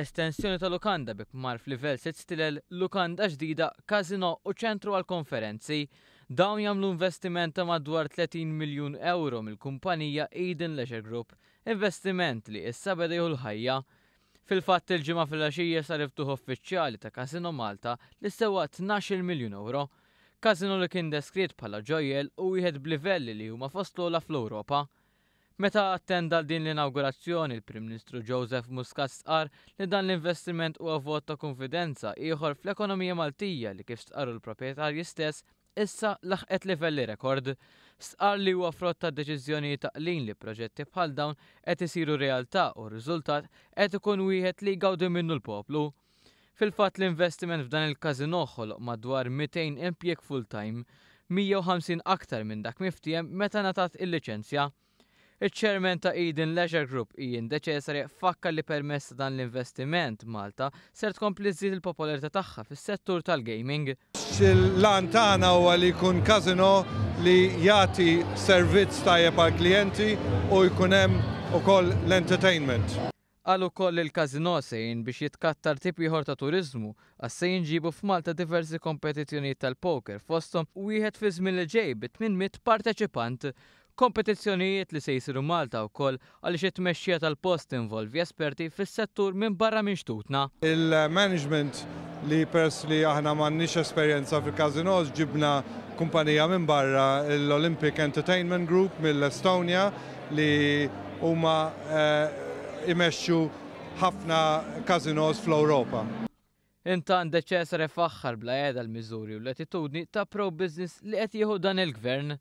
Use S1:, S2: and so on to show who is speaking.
S1: Estensjoni ta' Lukanda bi mar f'livell set stilel Lukanda ġdida, kazino u ċentru għal konferenzi. Dawn jagħmlu investiment ta' madwar 30 miljun euro mill-kumpanija Eden Leisure Group, investiment li issa beda l-ħajja. Fil-fatt il-ġimgħa fil-għaxija sar iftuħ uffiċjali ta' Casino Malta li sewa 12 miljun euro. Casino li kien deskritt bħala ġojjel u wieħed blivelli li huma fostlola fl-Ewropa. Meta attenda din l-inaugurazzjoni, il-Prim Ministru Joseph Muscat stqar li dan l-investiment huwa vot ta' konfidenza ieħor fl-ekonomija Maltija li kif stqarru l-proprjetarji stess issa laħqet livelli rekord. Stqar li huwa frott ta' deċiżjoni li proġetti bħal dawn qed isiru realtà u r-riżultat qed ikun wieħed li gawdi minnu l-poplu. Fil-fatt l-investiment f'dan il-kazino ħoloq madwar 200 impjeg full-time, 150 aktar minn dak miftijem meta natat il-liċenzja. Iċ-ċermen ta' Eden Leisure Group Ian De Cesare fakka li permess dan l-investiment Malta ser tkompli żid il-popolarità tagħha fis-settur tal-gaming.
S2: L-lan tagħna huwa li jkun li jati servizz tajjeb għal klijenti u jkun hemm ukoll l-entertainment.
S1: Għal ukoll il-kazino sejn biex jitkattar tip ieħor ta' turizmu, għassejn ġibu f'Malta diversi kompetizzjonijiet tal-poker fosthom wieħed fi żmien li ġej bit 800 parteċipant kompetizzjonijiet li se jisiru Malta u koll għalix it-mexxija tal-post involvi esperti fis-settur
S2: minn barra minn xtutna. Il-management li pers li aħna m'għandniex esperjenza fil-kazinos ġibna kumpanija minn barra l-Olympic Entertainment Group mill-Estonia li huma eh, imexxu ħafna kazinos fl-Ewropa.
S1: Intan deċessar faħħar bla jeda l-Mizuri u l-attitudni ta' pro-business li qed jieħu dan il-gvern